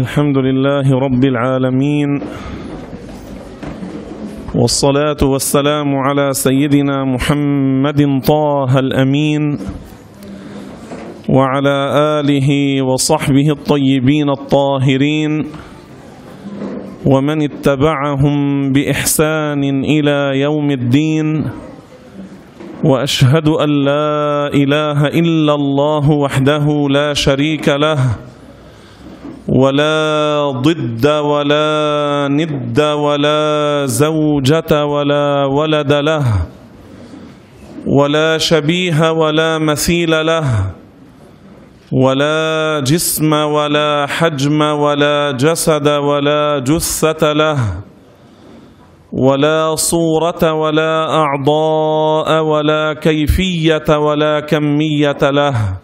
الحمد لله رب العالمين والصلاة والسلام على سيدنا محمد طه الأمين وعلى آله وصحبه الطيبين الطاهرين ومن اتبعهم بإحسان إلى يوم الدين وأشهد أن لا إله إلا الله وحده لا شريك له ولا ضد ولا ند ولا زوجة ولا ولد له ولا شبيه ولا مثيل له ولا جسم ولا حجم ولا جسد ولا جثة له ولا صورة ولا أعضاء ولا كيفية ولا كمية له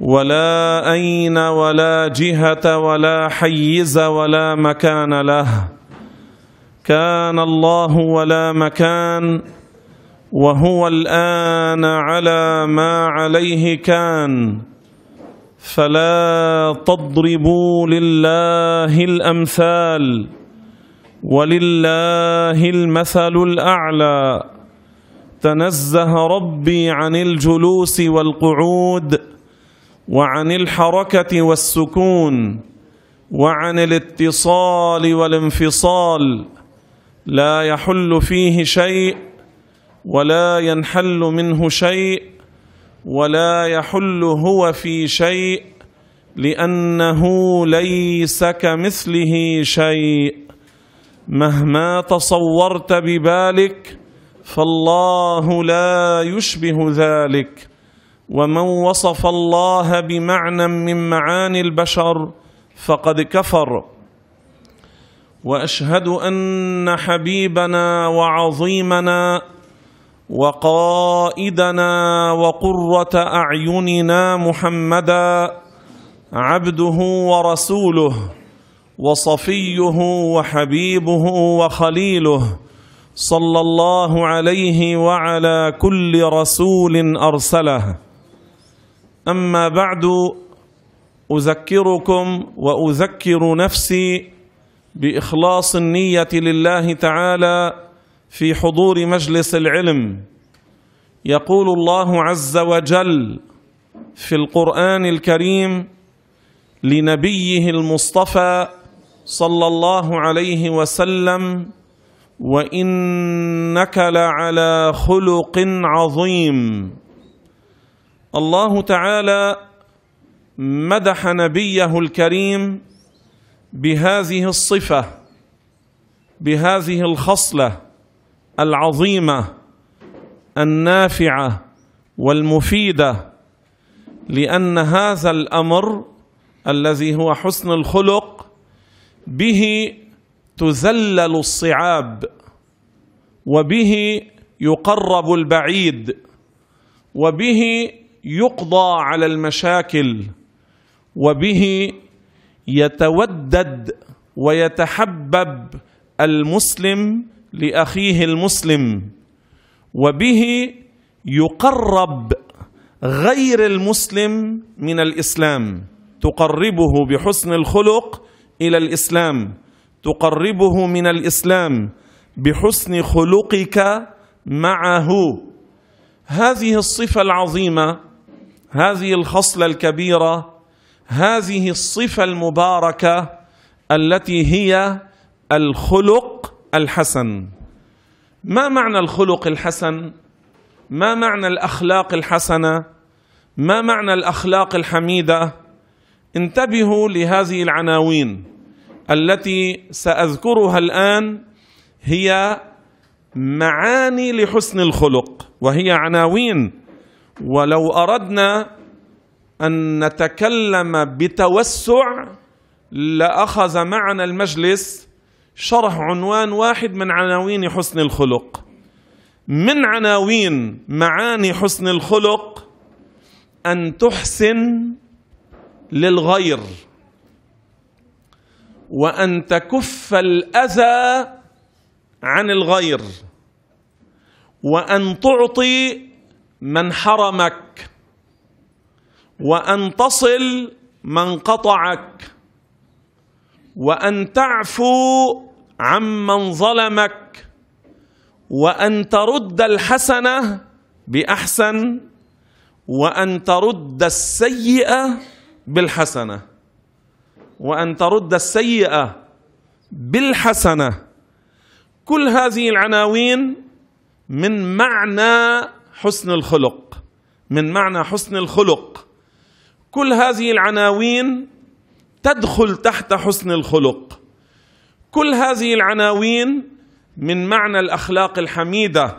ولا أين ولا جهة ولا حيز ولا مكان له كان الله ولا مكان وهو الآن على ما عليه كان فلا تضربوا لله الأمثال ولله المثل الأعلى تنزه ربي عن الجلوس والقعود وعن الحركه والسكون وعن الاتصال والانفصال لا يحل فيه شيء ولا ينحل منه شيء ولا يحل هو في شيء لانه ليس كمثله شيء مهما تصورت ببالك فالله لا يشبه ذلك ومن وصف الله بمعنى من معاني البشر فقد كفر واشهد ان حبيبنا وعظيمنا وقائدنا وقره اعيننا محمدا عبده ورسوله وصفيه وحبيبه وخليله صلى الله عليه وعلى كل رسول ارسله أما بعد أذكركم وأذكر نفسي بإخلاص النية لله تعالى في حضور مجلس العلم يقول الله عز وجل في القرآن الكريم لنبيه المصطفى صلى الله عليه وسلم وإنك لعلى خلق عظيم الله تعالى مدح نبيه الكريم بهذه الصفه بهذه الخصله العظيمه النافعه والمفيده لان هذا الامر الذي هو حسن الخلق به تذلل الصعاب وبه يقرب البعيد وبه يقضى على المشاكل وبه يتودد ويتحبب المسلم لاخيه المسلم وبه يقرب غير المسلم من الاسلام تقربه بحسن الخلق الى الاسلام تقربه من الاسلام بحسن خلقك معه هذه الصفه العظيمه هذه الخصله الكبيره هذه الصفه المباركه التي هي الخلق الحسن ما معنى الخلق الحسن ما معنى الاخلاق الحسنه ما معنى الاخلاق الحميده انتبهوا لهذه العناوين التي ساذكرها الان هي معاني لحسن الخلق وهي عناوين ولو اردنا ان نتكلم بتوسع لاخذ معنا المجلس شرح عنوان واحد من عناوين حسن الخلق من عناوين معاني حسن الخلق ان تحسن للغير وان تكف الاذى عن الغير وان تعطي من حرمك وأن تصل من قطعك وأن تعفو عمن ظلمك وأن ترد الحسنة بأحسن وأن ترد السيئة بالحسنة وأن ترد السيئة بالحسنة كل هذه العناوين من معنى حسن الخلق من معنى حسن الخلق كل هذه العناوين تدخل تحت حسن الخلق كل هذه العناوين من معنى الاخلاق الحميده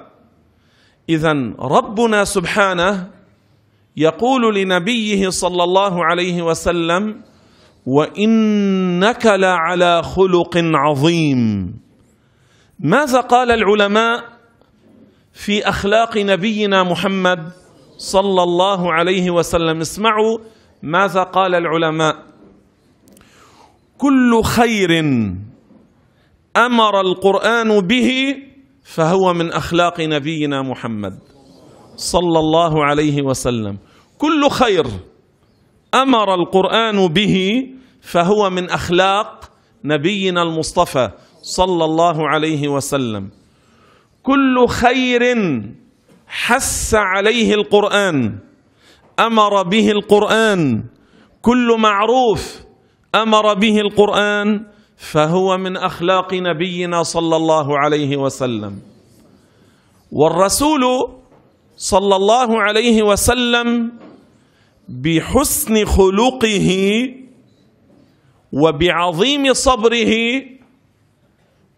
اذا ربنا سبحانه يقول لنبيه صلى الله عليه وسلم وانك لعلى خلق عظيم ماذا قال العلماء في أخلاق نبينا محمد صلى الله عليه وسلم اسمعوا ماذا قال العلماء كل خير أمر القرآن به فهو من أخلاق نبينا محمد صلى الله عليه وسلم كل خير أمر القرآن به فهو من أخلاق نبينا المصطفى صلى الله عليه وسلم كل خير حس عليه القرآن أمر به القرآن كل معروف أمر به القرآن فهو من أخلاق نبينا صلى الله عليه وسلم والرسول صلى الله عليه وسلم بحسن خلقه وبعظيم صبره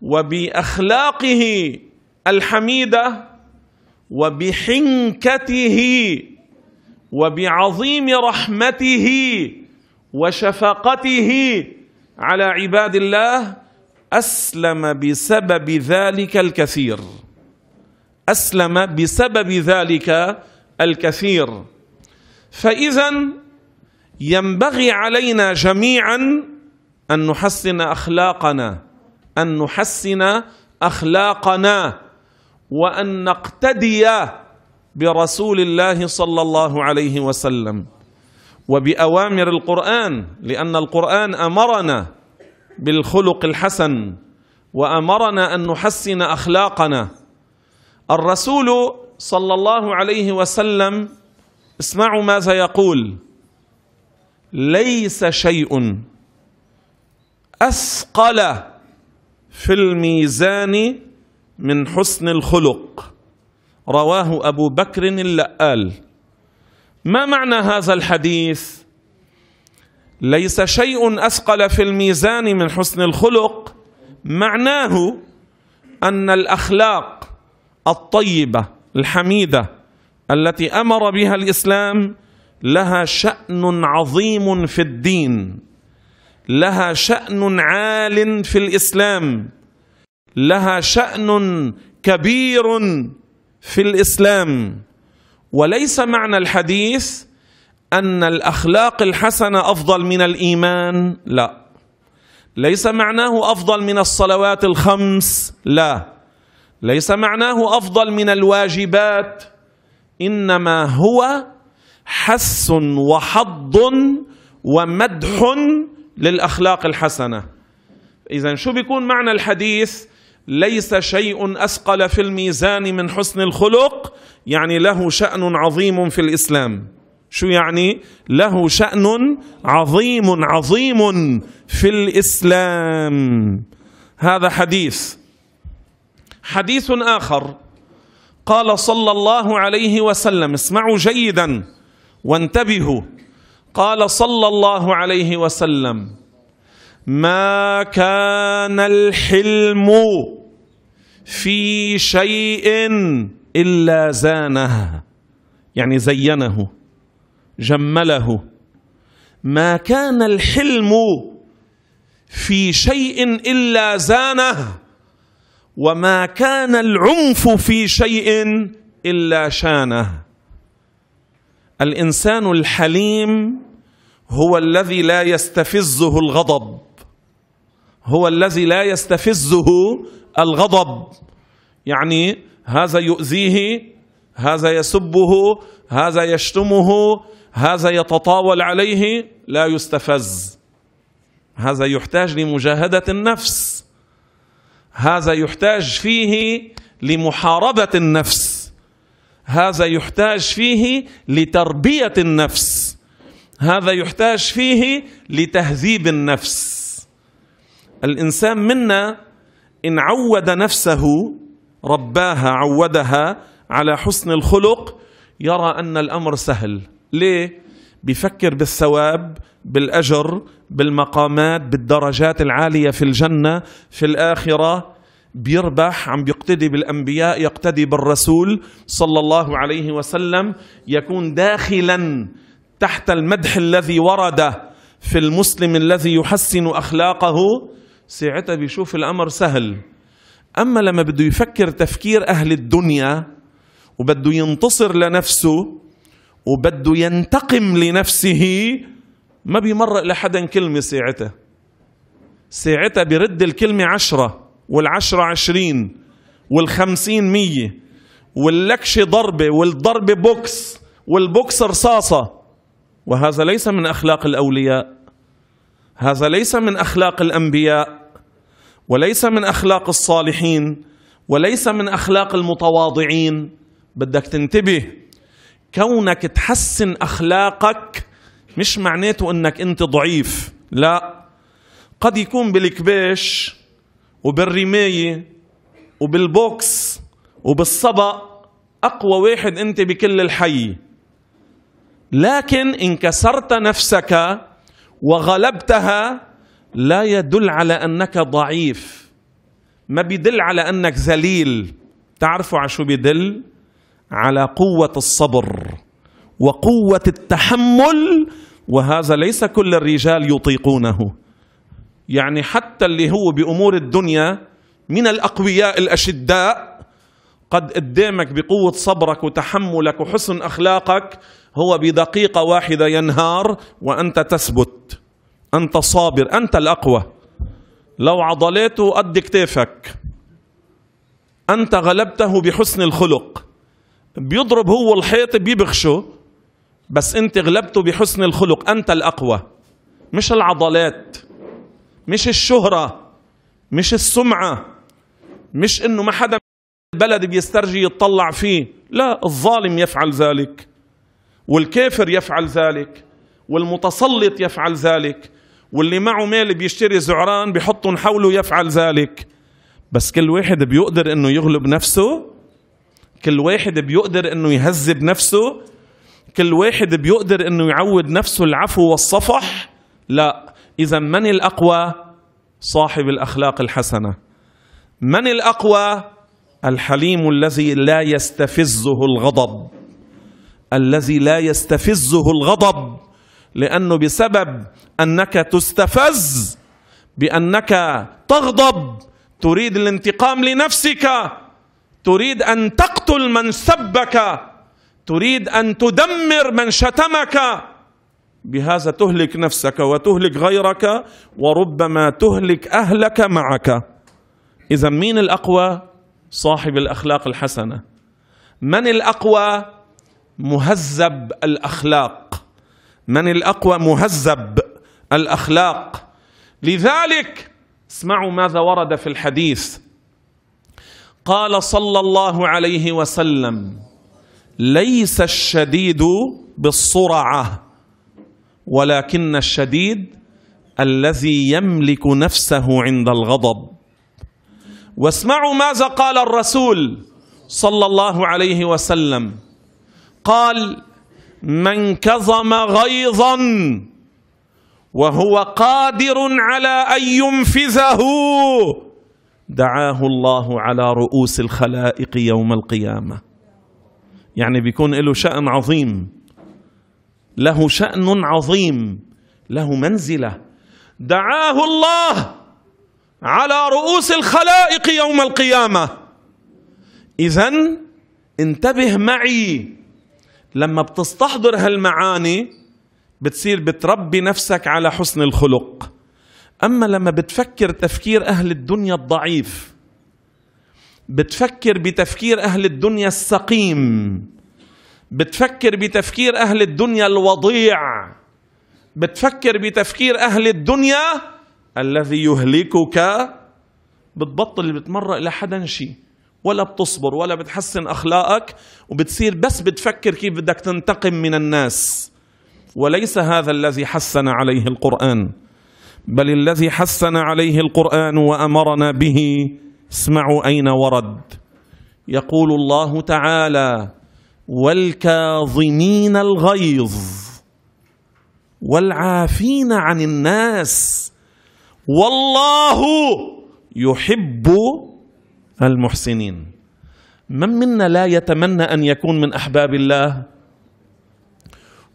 وبأخلاقه الحميدة وبحنكته وبعظيم رحمته وشفقته على عباد الله أسلم بسبب ذلك الكثير أسلم بسبب ذلك الكثير فإذا ينبغي علينا جميعا أن نحسن أخلاقنا أن نحسن أخلاقنا وان نقتدي برسول الله صلى الله عليه وسلم وباوامر القران لان القران امرنا بالخلق الحسن وامرنا ان نحسن اخلاقنا الرسول صلى الله عليه وسلم اسمعوا ماذا يقول ليس شيء اثقل في الميزان من حسن الخلق رواه أبو بكر اللآل ما معنى هذا الحديث ليس شيء أثقل في الميزان من حسن الخلق معناه أن الأخلاق الطيبة الحميدة التي أمر بها الإسلام لها شأن عظيم في الدين لها شأن عال في الإسلام لها شأن كبير في الإسلام وليس معنى الحديث أن الأخلاق الحسنة أفضل من الإيمان لا ليس معناه أفضل من الصلوات الخمس لا ليس معناه أفضل من الواجبات إنما هو حس وحض ومدح للأخلاق الحسنة إذا شو بيكون معنى الحديث ليس شيء أثقل في الميزان من حسن الخلق يعني له شأن عظيم في الإسلام شو يعني له شأن عظيم عظيم في الإسلام هذا حديث حديث آخر قال صلى الله عليه وسلم اسمعوا جيدا وانتبهوا قال صلى الله عليه وسلم ما كان الحلم في شيء إلا زانه يعني زينه جمله ما كان الحلم في شيء إلا زانه وما كان العنف في شيء إلا شانه الإنسان الحليم هو الذي لا يستفزه الغضب هو الذي لا يستفزه الغضب يعني هذا يؤذيه هذا يسبه هذا يشتمه هذا يتطاول عليه لا يستفز هذا يحتاج لمجاهده النفس هذا يحتاج فيه لمحاربه النفس هذا يحتاج فيه لتربيه النفس هذا يحتاج فيه لتهذيب النفس الإنسان منا إن عود نفسه رباها عودها على حسن الخلق يرى أن الأمر سهل ليه؟ بيفكر بالثواب بالأجر بالمقامات بالدرجات العالية في الجنة في الآخرة بيربح عم بيقتدي بالأنبياء يقتدي بالرسول صلى الله عليه وسلم يكون داخلا تحت المدح الذي ورد في المسلم الذي يحسن أخلاقه ساعتها بيشوف الأمر سهل أما لما بده يفكر تفكير أهل الدنيا وبده ينتصر لنفسه وبده ينتقم لنفسه ما بيمرق لحدا كلمة ساعتها ساعتها برد الكلمة عشرة والعشرة عشرين والخمسين مية واللكشة ضربة والضربة بوكس والبوكس رصاصة وهذا ليس من أخلاق الأولياء هذا ليس من اخلاق الانبياء وليس من اخلاق الصالحين وليس من اخلاق المتواضعين بدك تنتبه كونك تحسن اخلاقك مش معناته انك انت ضعيف لا قد يكون بالكباش وبالرمايه وبالبوكس وبالصبا اقوى واحد انت بكل الحي لكن ان كسرت نفسك وغلبتها لا يدل على انك ضعيف ما بيدل على انك ذليل تعرفوا على شو بيدل على قوه الصبر وقوه التحمل وهذا ليس كل الرجال يطيقونه يعني حتى اللي هو بامور الدنيا من الاقوياء الاشداء قد قدامك بقوه صبرك وتحملك وحسن اخلاقك هو بدقيقة واحدة ينهار وأنت تثبت أنت صابر أنت الأقوى لو عضلته قد كتافك أنت غلبته بحسن الخلق بيضرب هو الحيط بيبغشه بس أنت غلبته بحسن الخلق أنت الأقوى مش العضلات مش الشهرة مش السمعة مش إنه ما حدا البلد بيسترجي يتطلع فيه لا الظالم يفعل ذلك والكافر يفعل ذلك والمتسلط يفعل ذلك واللي معه مال بيشتري زعران بيحطهم حوله يفعل ذلك بس كل واحد بيقدر انه يغلب نفسه كل واحد بيقدر انه يهذب نفسه كل واحد بيقدر انه يعود نفسه العفو والصفح لا اذا من الاقوى صاحب الاخلاق الحسنه من الاقوى الحليم الذي لا يستفزه الغضب الذي لا يستفزه الغضب لانه بسبب انك تستفز بانك تغضب تريد الانتقام لنفسك تريد ان تقتل من سبك تريد ان تدمر من شتمك بهذا تهلك نفسك وتهلك غيرك وربما تهلك اهلك معك اذا مين الاقوى صاحب الاخلاق الحسنه من الاقوى مهذب الاخلاق من الاقوى مهذب الاخلاق لذلك اسمعوا ماذا ورد في الحديث قال صلى الله عليه وسلم ليس الشديد بالصرعه ولكن الشديد الذي يملك نفسه عند الغضب واسمعوا ماذا قال الرسول صلى الله عليه وسلم قال من كظم غيظا وهو قادر على ان ينفذه دعاه الله على رؤوس الخلائق يوم القيامه يعني بيكون له شان عظيم له شان عظيم له منزله دعاه الله على رؤوس الخلائق يوم القيامه اذا انتبه معي لما بتستحضر هالمعاني بتصير بتربي نفسك على حسن الخلق اما لما بتفكر تفكير اهل الدنيا الضعيف بتفكر بتفكير اهل الدنيا السقيم بتفكر بتفكير اهل الدنيا الوضيع بتفكر بتفكير اهل الدنيا الذي يهلكك بتبطل بتمرق لحدا شيء ولا بتصبر ولا بتحسن اخلاقك وبتصير بس بتفكر كيف بدك تنتقم من الناس وليس هذا الذي حسن عليه القران بل الذي حسن عليه القران وامرنا به اسمعوا اين ورد يقول الله تعالى والكاظمين الغيظ والعافين عن الناس والله يحب المحسنين من منا لا يتمنى ان يكون من احباب الله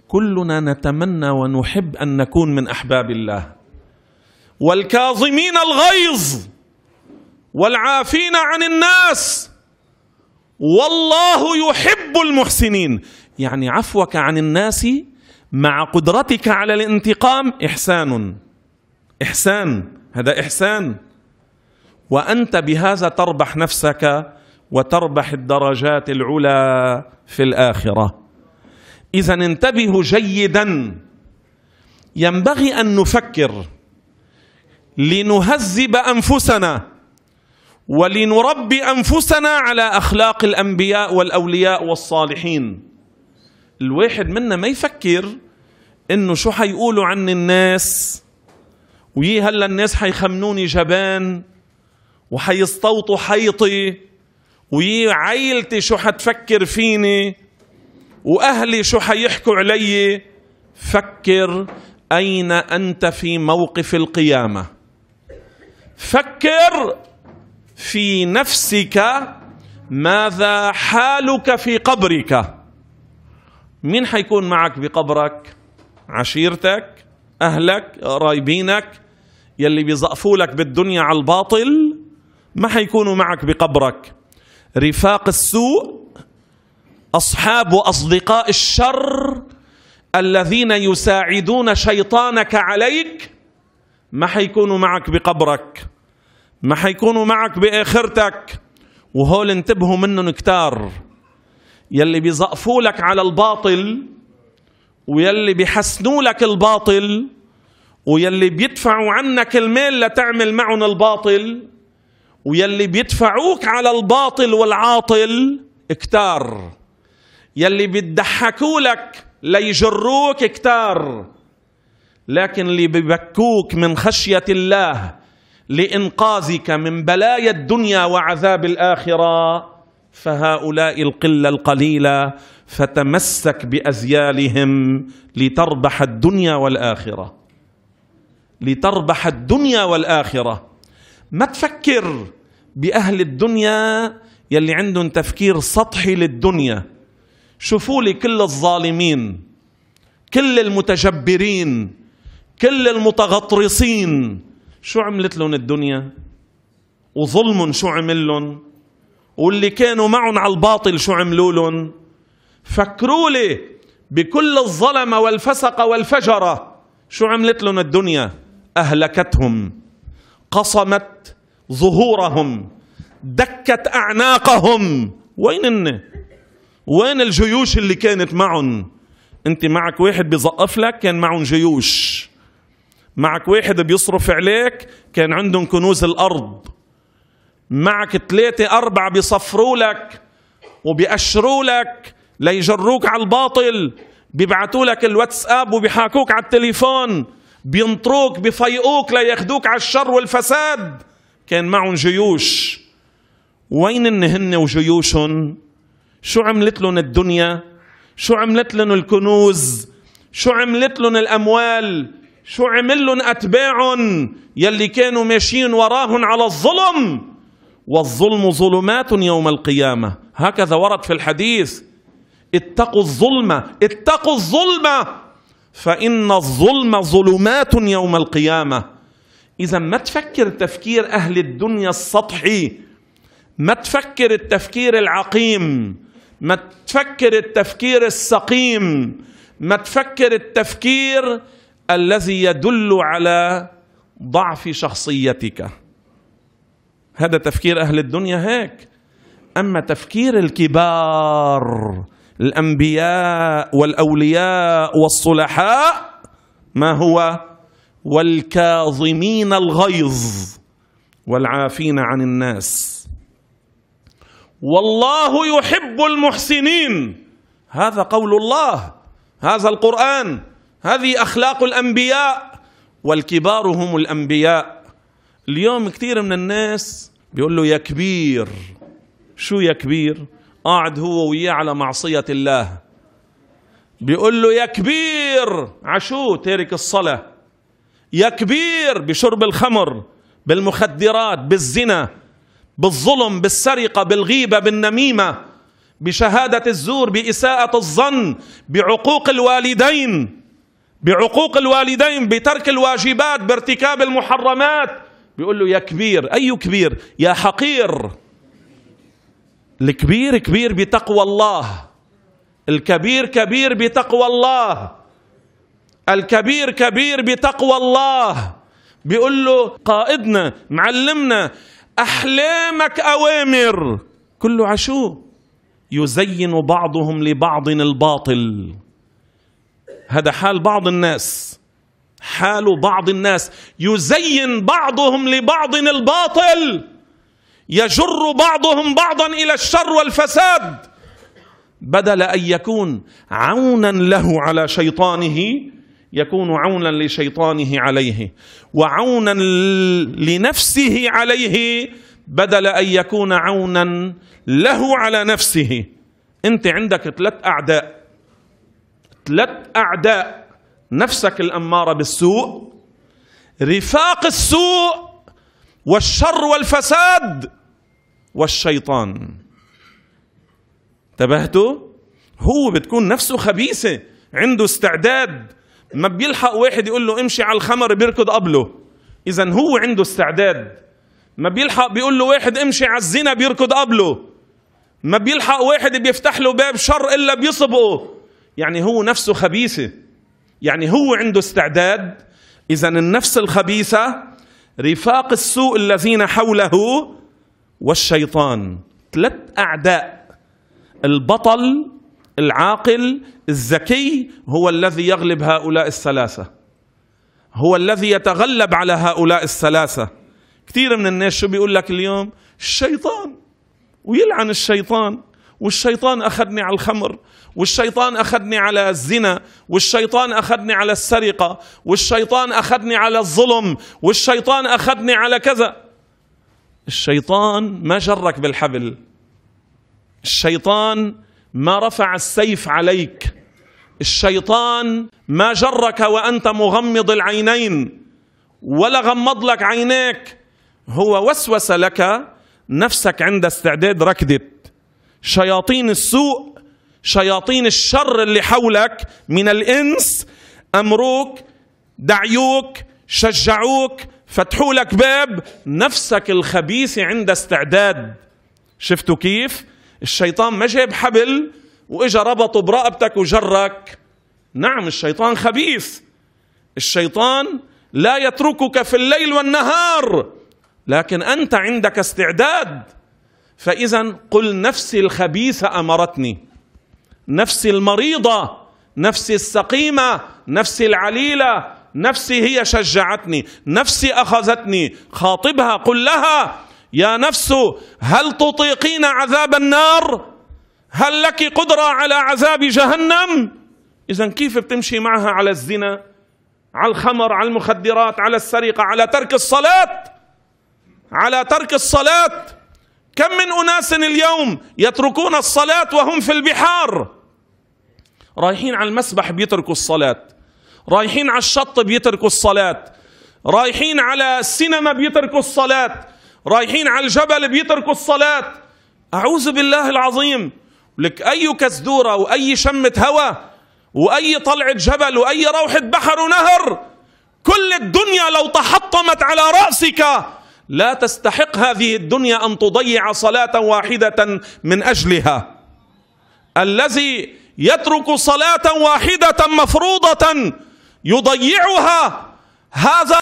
كلنا نتمنى ونحب ان نكون من احباب الله والكاظمين الغيظ والعافين عن الناس والله يحب المحسنين يعني عفوك عن الناس مع قدرتك على الانتقام احسان احسان هذا احسان وانت بهذا تربح نفسك وتربح الدرجات العلى في الاخره اذا انتبهوا جيدا ينبغي ان نفكر لنهذب انفسنا ولنربي انفسنا على اخلاق الانبياء والاولياء والصالحين الواحد منا ما يفكر انه شو حيقولوا عني الناس ويا هلا الناس حيخمنوني جبان وحيستوطوا حيطي ويا عيلتي شو حتفكر فيني واهلي شو حيحكوا علي فكر اين انت في موقف القيامه فكر في نفسك ماذا حالك في قبرك مين حيكون معك بقبرك عشيرتك اهلك قرايبينك يلي بيزقفوا لك بالدنيا على الباطل ما حيكونوا معك بقبرك رفاق السوء أصحاب وأصدقاء الشر الذين يساعدون شيطانك عليك ما حيكونوا معك بقبرك ما حيكونوا معك بآخرتك وهول انتبهوا منهم كتار يلي بيزقفوا لك على الباطل ويلي بيحسنوا لك الباطل ويلي بيدفعوا عنك المال لتعمل معهم الباطل ويلي بيدفعوك على الباطل والعاطل كتار يلي بيضحكوا لك ليجروك كتار لكن اللي ببكوك من خشية الله لإنقاذك من بلايا الدنيا وعذاب الآخرة فهؤلاء القلة القليلة فتمسك بأزيالهم لتربح الدنيا والآخرة لتربح الدنيا والآخرة ما تفكر بأهل الدنيا يلي عندهم تفكير سطحي للدنيا شوفوا لي كل الظالمين كل المتجبرين كل المتغطرسين شو عملت لهم الدنيا وظلم شو عمل لهم واللي كانوا معهم على الباطل شو عملوا لهم فكروا لي بكل الظلم والفسق والفجرة شو عملت لهم الدنيا أهلكتهم قصمت ظهورهم دكت أعناقهم وين إن؟ وين الجيوش اللي كانت معهم انت معك واحد بيزقف لك كان معهم جيوش معك واحد بيصرف عليك كان عندهم كنوز الأرض معك ثلاثة أربعة بيصفروا لك وبيأشروا لك ليجروك على الباطل بيبعتوا لك الواتساب وبيحاكوك على التليفون بينطروك بيفيقوك لياخدوك على الشر والفساد كان معهم جيوش وين ان هن وجيوشهم شو عملت لهم الدنيا شو عملت لهم الكنوز شو عملت لهم الاموال شو عمل لهم اتباعهم يلي كانوا ماشيين وراهم على الظلم والظلم ظلمات يوم القيامه هكذا ورد في الحديث اتقوا الظلمه اتقوا الظلمه فإن الظلم ظلمات يوم القيامة إذا ما تفكر تفكير أهل الدنيا السطحي ما تفكر التفكير العقيم ما تفكر التفكير السقيم ما تفكر التفكير الذي يدل على ضعف شخصيتك هذا تفكير أهل الدنيا هيك أما تفكير الكبار الأنبياء والأولياء والصلحاء ما هو والكاظمين الغيظ والعافين عن الناس والله يحب المحسنين هذا قول الله هذا القرآن هذه أخلاق الأنبياء والكبار هم الأنبياء اليوم كثير من الناس بيقول له يا كبير شو يا كبير قاعد هو وياه على معصية الله بيقول له يا كبير عشو تارك الصلاة يا كبير بشرب الخمر بالمخدرات بالزنا بالظلم بالسرقة بالغيبة بالنميمة بشهادة الزور بإساءة الظن بعقوق الوالدين بعقوق الوالدين بترك الواجبات بارتكاب المحرمات بيقول له يا كبير أي كبير يا حقير الكبير كبير بتقوى الله الكبير كبير بتقوى الله الكبير كبير بتقوى الله بيقول له قائدنا معلمنا أحلامك أوامر كله عشو يزين بعضهم لبعض الباطل هذا حال بعض الناس حال بعض الناس يزين بعضهم لبعض الباطل يجر بعضهم بعضا الى الشر والفساد بدل ان يكون عونا له على شيطانه يكون عونا لشيطانه عليه وعونا لنفسه عليه بدل ان يكون عونا له على نفسه انت عندك ثلاث اعداء ثلاث اعداء نفسك الاماره بالسوء رفاق السوء والشر والفساد والشيطان انتبهتوا هو بتكون نفسه خبيثه عنده استعداد ما بيلحق واحد يقول له امشي على الخمر بيركض قبله اذا هو عنده استعداد ما بيلحق بيقول له واحد امشي على الزنا بيركض قبله ما بيلحق واحد بيفتح له باب شر الا بيسبقه يعني هو نفسه خبيثه يعني هو عنده استعداد اذا النفس الخبيثه رفاق السوء الذين حوله والشيطان ثلاث أعداء البطل العاقل الذكي هو الذي يغلب هؤلاء الثلاثة هو الذي يتغلب على هؤلاء الثلاثة كثير من الناس شو بيقول لك اليوم الشيطان ويلعن الشيطان والشيطان أخذني على الخمر والشيطان أخذني على الزنا والشيطان أخذني على السرقة والشيطان أخذني على الظلم والشيطان أخذني على كذا الشيطان ما جرك بالحبل الشيطان ما رفع السيف عليك الشيطان ما جرك وأنت مغمض العينين ولا غمض لك عينيك هو وسوس لك نفسك عند استعداد ركدت شياطين السوء شياطين الشر اللي حولك من الإنس أمروك دعيوك شجعوك فتحوا لك باب نفسك الخبيثة عندها استعداد شفتوا كيف الشيطان ما جاب حبل واجا ربطه برقبتك وجرك نعم الشيطان خبيث الشيطان لا يتركك في الليل والنهار لكن انت عندك استعداد فاذا قل نفسي الخبيثه امرتني نفسي المريضه نفسي السقيمه نفسي العليله نفسي هي شجعتني نفسي أخذتني خاطبها قل لها يا نفس هل تطيقين عذاب النار هل لك قدرة على عذاب جهنم إذا كيف بتمشي معها على الزنا على الخمر على المخدرات على السرقة على ترك الصلاة على ترك الصلاة كم من أناس اليوم يتركون الصلاة وهم في البحار رايحين على المسبح بيتركوا الصلاة رايحين على الشط بيتركوا الصلاة رايحين على السينما بيتركوا الصلاة رايحين على الجبل بيتركوا الصلاة أعوذ بالله العظيم لك أي كزدورة وأي شمة هوى وأي طلعة جبل وأي روحة بحر ونهر كل الدنيا لو تحطمت على رأسك لا تستحق هذه الدنيا أن تضيع صلاة واحدة من أجلها الذي يترك صلاة واحدة مفروضة يضيعها هذا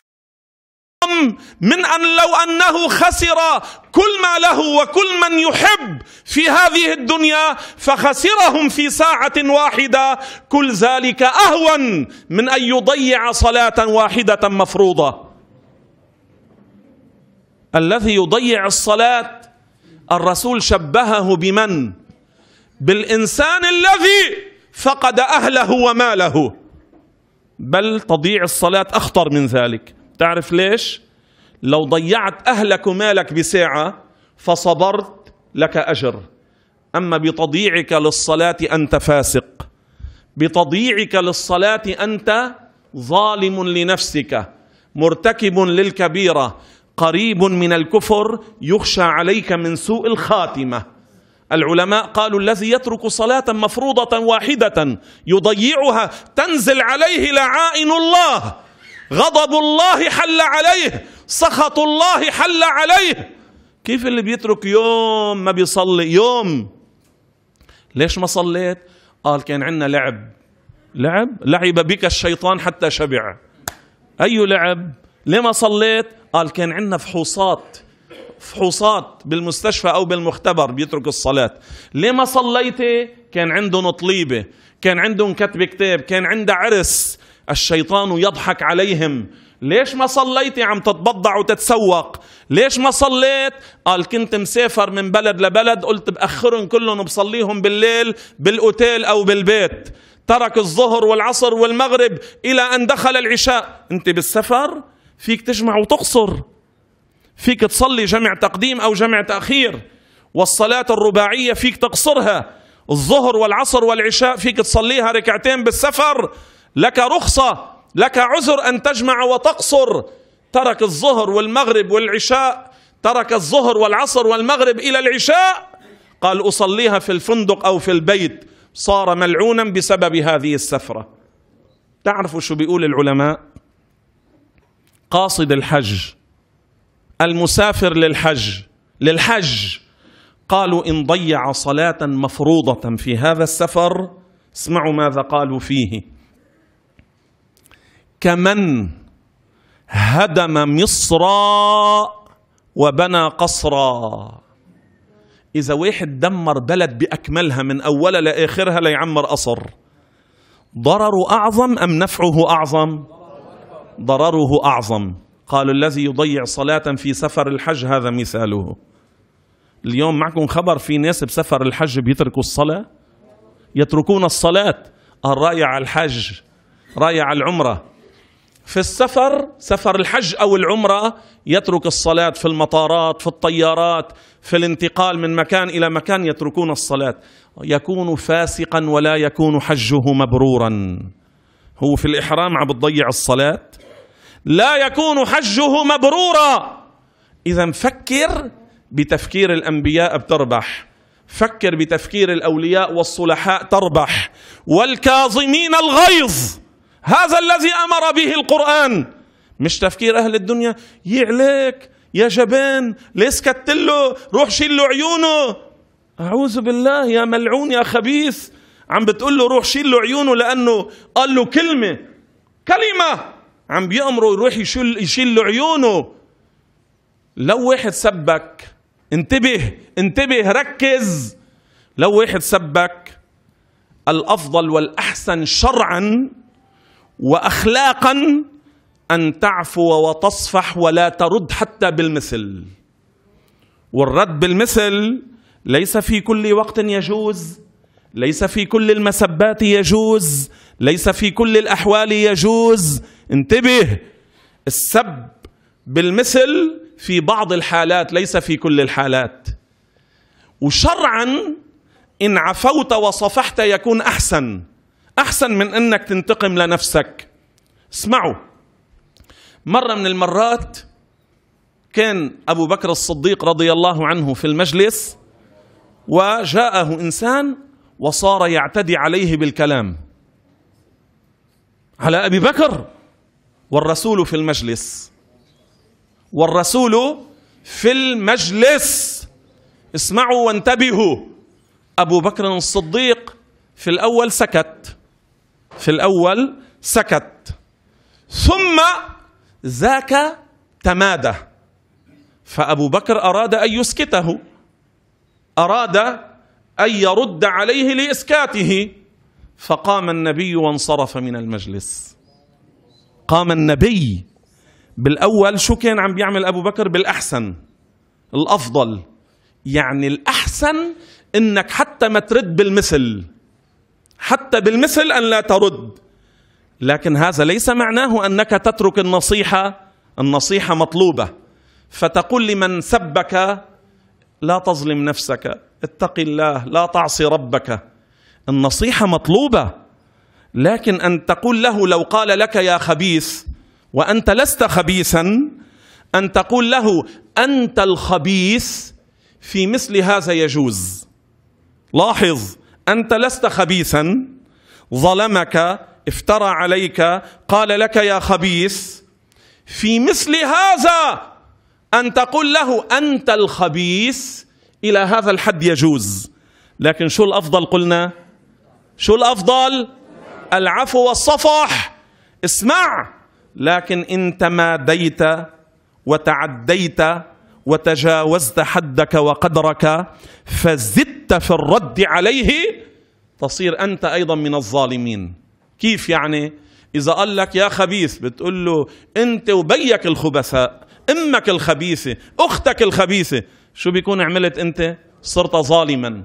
من أن لو أنه خسر كل ما له وكل من يحب في هذه الدنيا فخسرهم في ساعة واحدة كل ذلك أهون من أن يضيع صلاة واحدة مفروضة الذي يضيع الصلاة الرسول شبهه بمن؟ بالإنسان الذي فقد أهله وماله بل تضيع الصلاة أخطر من ذلك تعرف ليش؟ لو ضيعت أهلك ومالك بساعة فصبرت لك أجر أما بتضييعك للصلاة أنت فاسق بتضييعك للصلاة أنت ظالم لنفسك مرتكب للكبيرة قريب من الكفر يخشى عليك من سوء الخاتمة العلماء قالوا الذي يترك صلاة مفروضة واحدة يضيعها تنزل عليه لعائن الله غضب الله حل عليه سخط الله حل عليه كيف اللي بيترك يوم ما بيصلي يوم ليش ما صليت قال كان عندنا لعب لعب لعب بك الشيطان حتى شبع أي لعب ليه ما صليت قال كان عندنا فحوصات فحوصات بالمستشفى او بالمختبر بيترك الصلاه ليه ما صليتي كان عندهم طليبه كان عندهم كتب كتاب كان عنده عرس الشيطان يضحك عليهم ليش ما صليتي عم تتبضع وتتسوق ليش ما صليت قال كنت مسافر من بلد لبلد قلت بأخرهم كلهم بصليهم بالليل بالأوتيل أو بالبيت ترك الظهر والعصر والمغرب إلى أن دخل العشاء أنت بالسفر فيك تجمع وتقصر فيك تصلي جمع تقديم أو جمع تأخير والصلاة الرباعية فيك تقصرها الظهر والعصر والعشاء فيك تصليها ركعتين بالسفر لك رخصة لك عذر أن تجمع وتقصر ترك الظهر والمغرب والعشاء ترك الظهر والعصر والمغرب إلى العشاء قال أصليها في الفندق أو في البيت صار ملعونا بسبب هذه السفرة تعرفوا شو بيقول العلماء قاصد الحج المسافر للحج للحج قالوا إن ضيع صلاة مفروضة في هذا السفر اسمعوا ماذا قالوا فيه كمن هدم مصر وبنى قصرا إذا واحد دمر بلد بأكملها من أولها لآخرها ليعمر قصر ضرره أعظم أم نفعه أعظم ضرره أعظم قالوا الذي يضيع صلاة في سفر الحج هذا مثاله اليوم معكم خبر في ناس بسفر الحج بيتركوا الصلاة يتركون الصلاة الراية على الحج راية على العمرة في السفر سفر الحج أو العمرة يترك الصلاة في المطارات في الطيارات في الانتقال من مكان إلى مكان يتركون الصلاة يكون فاسقا ولا يكون حجه مبرورا هو في الإحرام عم بتضيع الصلاة لا يكون حجه مبرورا اذا فكر بتفكير الانبياء بتربح فكر بتفكير الاولياء والصلحاء تربح والكاظمين الغيظ هذا الذي امر به القران مش تفكير اهل الدنيا يعليك يا جبان ليس كتله روح شيل له عيونه اعوذ بالله يا ملعون يا خبيث عم بتقول له روح شيل له عيونه لانه قال له كلمه كلمه عم بيأمره يروح يشل يشل عيونه لو واحد سبك انتبه انتبه ركز لو واحد سبك الافضل والاحسن شرعا واخلاقا ان تعفو وتصفح ولا ترد حتى بالمثل والرد بالمثل ليس في كل وقت يجوز ليس في كل المسبات يجوز ليس في كل الاحوال يجوز انتبه السب بالمثل في بعض الحالات ليس في كل الحالات وشرعا ان عفوت وصفحت يكون احسن احسن من انك تنتقم لنفسك اسمعوا مره من المرات كان ابو بكر الصديق رضي الله عنه في المجلس وجاءه انسان وصار يعتدي عليه بالكلام على ابي بكر والرسول في المجلس والرسول في المجلس اسمعوا وانتبهوا أبو بكر الصديق في الأول سكت في الأول سكت ثم ذاك تمادى فأبو بكر أراد أن يسكته أراد أن يرد عليه لإسكاته فقام النبي وانصرف من المجلس قام النبي بالاول شو كان عم بيعمل ابو بكر بالاحسن الافضل يعني الاحسن انك حتى ما ترد بالمثل حتى بالمثل ان لا ترد لكن هذا ليس معناه انك تترك النصيحه النصيحه مطلوبه فتقول لمن سبك لا تظلم نفسك اتق الله لا تعصي ربك النصيحه مطلوبه لكن أن تقول له لو قال لك يا خبيث وأنت لست خبيثا أن تقول له أنت الخبيث في مثل هذا يجوز لاحظ أنت لست خبيثا ظلمك افترى عليك قال لك يا خبيث في مثل هذا أن تقول له أنت الخبيث إلى هذا الحد يجوز لكن شو الأفضل قلنا شو الأفضل العفو والصفح اسمع لكن إن تماديت وتعديت وتجاوزت حدك وقدرك فزدت في الرد عليه تصير أنت أيضا من الظالمين كيف يعني إذا قال لك يا خبيث بتقول له أنت وبيك الخبثاء أمك الخبيثة أختك الخبيثة شو بيكون عملت أنت صرت ظالما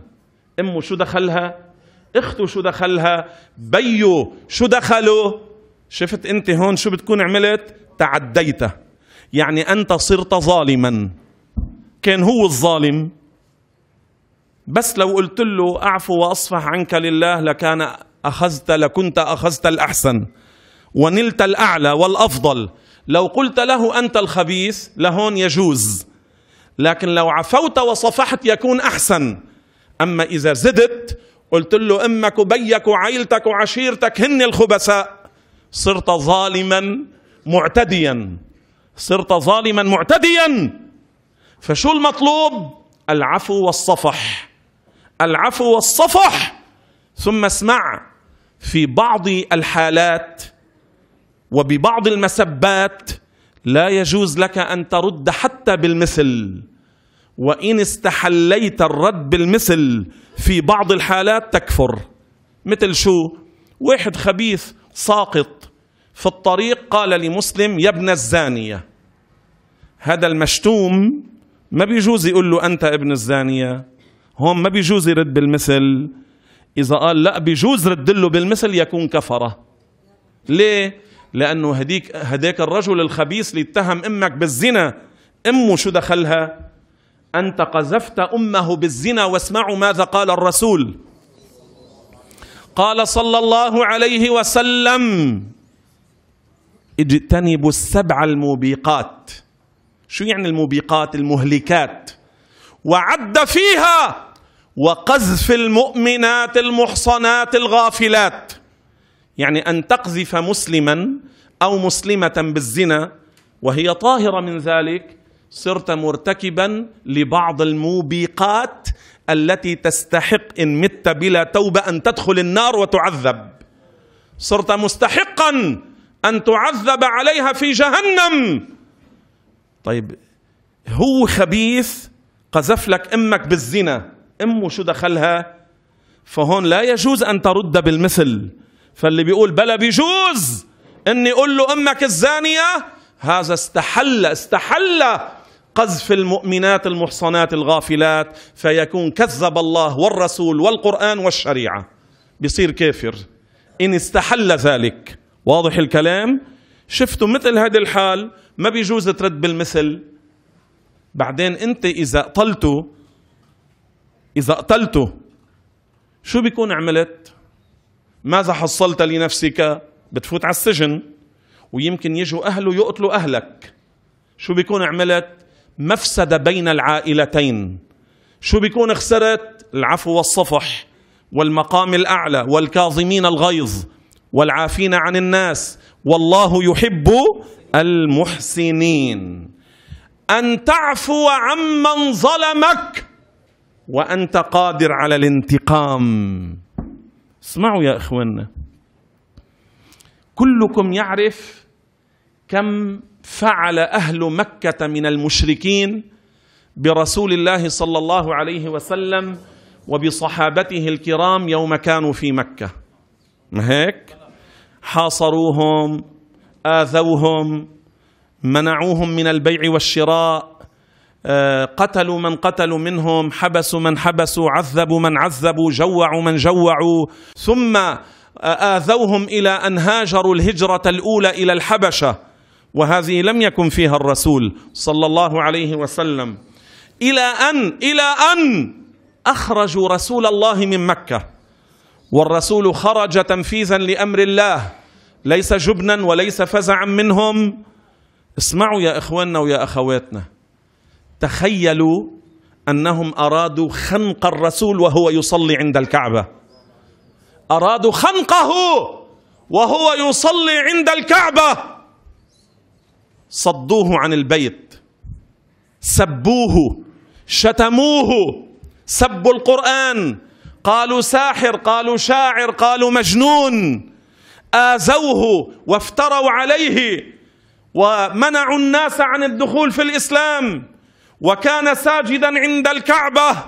أمه شو دخلها اخته شو دخلها بيو شو دخله شفت انت هون شو بتكون عملت تعديته يعني انت صرت ظالما كان هو الظالم بس لو قلت له اعفو واصفح عنك لله لكان اخذت لكنت اخذت الاحسن ونلت الاعلى والافضل لو قلت له انت الخبيث لهون يجوز لكن لو عفوت وصفحت يكون احسن اما اذا زدت قلت له امك وبيك وعائلتك وعشيرتك هن الخبثاء صرت ظالما معتديا صرت ظالما معتديا فشو المطلوب العفو والصفح العفو والصفح ثم اسمع في بعض الحالات وببعض المسبات لا يجوز لك ان ترد حتى بالمثل وان استحليت الرد بالمثل في بعض الحالات تكفر مثل شو واحد خبيث ساقط في الطريق قال لمسلم يا ابن الزانية هذا المشتوم ما بيجوز يقول له أنت ابن الزانية هون ما بيجوز يرد بالمثل إذا قال لا بيجوز رد له بالمثل يكون كفرة ليه؟ لأنه هديك هديك الرجل الخبيث اللي اتهم أمك بالزنا أمه شو دخلها؟ أنت قذفت أمه بالزنا واسمعوا ماذا قال الرسول قال صلى الله عليه وسلم اجتنبوا السبع الموبقات شو يعني الموبقات المهلكات وعد فيها وقذف المؤمنات المحصنات الغافلات يعني أن تقذف مسلما أو مسلمة بالزنا وهي طاهرة من ذلك صرت مرتكبا لبعض الموبقات التي تستحق ان مت بلا توبه ان تدخل النار وتعذب صرت مستحقا ان تعذب عليها في جهنم طيب هو خبيث قذف لك امك بالزنا امه شو دخلها فهون لا يجوز ان ترد بالمثل فاللي بيقول بلا بيجوز اني اقول له امك الزانيه هذا استحل استحل قذف المؤمنات المحصنات الغافلات فيكون كذب الله والرسول والقرآن والشريعة بصير كافر إن استحل ذلك واضح الكلام شفتوا مثل هذا الحال ما بيجوز ترد بالمثل بعدين أنت إذا قتلته إذا قتلته شو بيكون عملت ماذا حصلت لنفسك بتفوت على السجن ويمكن يجوا أهله يقتلوا أهلك شو بيكون عملت مفسده بين العائلتين شو بيكون خسرت العفو والصفح والمقام الاعلى والكاظمين الغيظ والعافين عن الناس والله يحب المحسنين ان تعفو عمن ظلمك وانت قادر على الانتقام اسمعوا يا اخواننا كلكم يعرف كم فعل اهل مكه من المشركين برسول الله صلى الله عليه وسلم وبصحابته الكرام يوم كانوا في مكه ما هيك حاصروهم اذوهم منعوهم من البيع والشراء آه، قتلوا من قتلوا منهم حبسوا من حبسوا عذبوا من عذبوا جوعوا من جوعوا ثم آه، آذوهم إلى أن هاجروا الهجرة الأولى إلى الحبشة وهذه لم يكن فيها الرسول صلى الله عليه وسلم إلى أن إلى أن أخرجوا رسول الله من مكة والرسول خرج تنفيذا لأمر الله ليس جبنا وليس فزعا منهم اسمعوا يا إخواننا ويا أخواتنا تخيلوا أنهم أرادوا خنق الرسول وهو يصلي عند الكعبة أرادوا خنقه وهو يصلي عند الكعبة صدوه عن البيت سبوه شتموه سبوا القرآن قالوا ساحر قالوا شاعر قالوا مجنون آزوه وافتروا عليه ومنعوا الناس عن الدخول في الإسلام وكان ساجدا عند الكعبة